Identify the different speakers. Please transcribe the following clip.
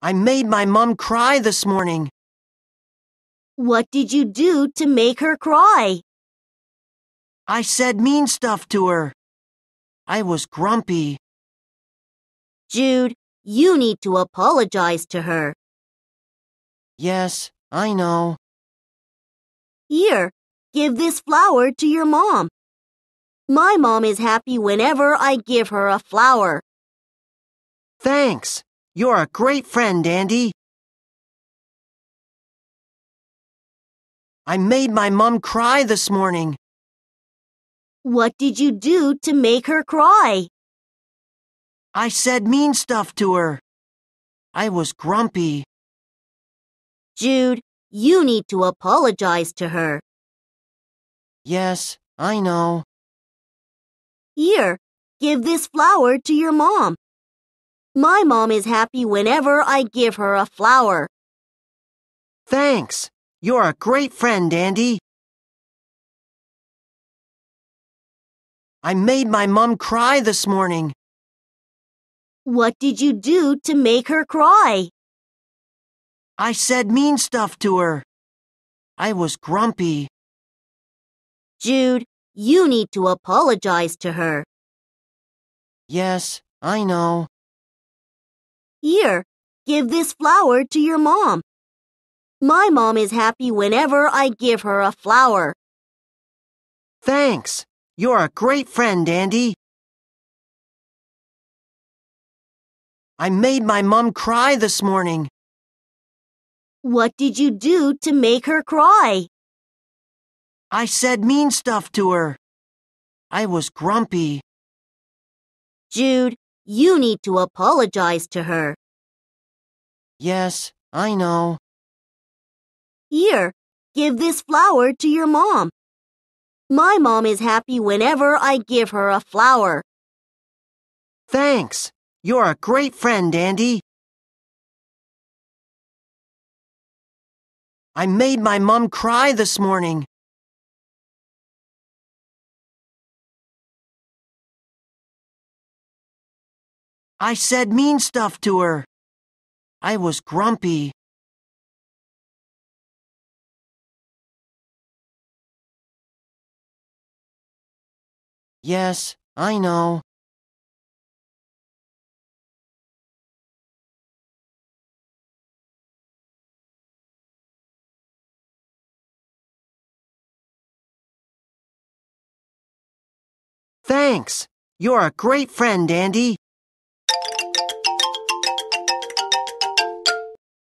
Speaker 1: I made my mom cry this morning. What did you do to make her cry? I said mean stuff to her. I was grumpy. Jude, you need to apologize to her.
Speaker 2: Yes, I know. Here, give this flower to your mom. My mom is happy whenever I give her a flower. Thanks. You're a great friend, Andy.
Speaker 1: I made my mom cry this morning. What did you do to make her cry? I said mean stuff to her. I was grumpy. Jude, you need to apologize to her.
Speaker 2: Yes, I know. Here, give this flower to your mom. My mom is happy whenever I give her a flower. Thanks. You're a great friend, Andy.
Speaker 1: I made my mom cry this morning. What did you do to make her cry? I said mean stuff to her. I was grumpy.
Speaker 2: Jude, you need to apologize to her. Yes, I know. Here, give this flower to your mom. My mom is happy whenever I give her a flower. Thanks. You're a great friend, Andy.
Speaker 1: I made my mom cry this morning. What did you do to make her cry? I said mean stuff to her. I was grumpy. Jude, you need to apologize to her. Yes, I know.
Speaker 2: Here, give this flower to your mom. My mom is happy whenever I give her a flower. Thanks. You're a great friend, Andy.
Speaker 1: I made my mom cry this morning. I said mean stuff to her. I was grumpy. Yes, I know. Thanks. You're a great friend, Andy.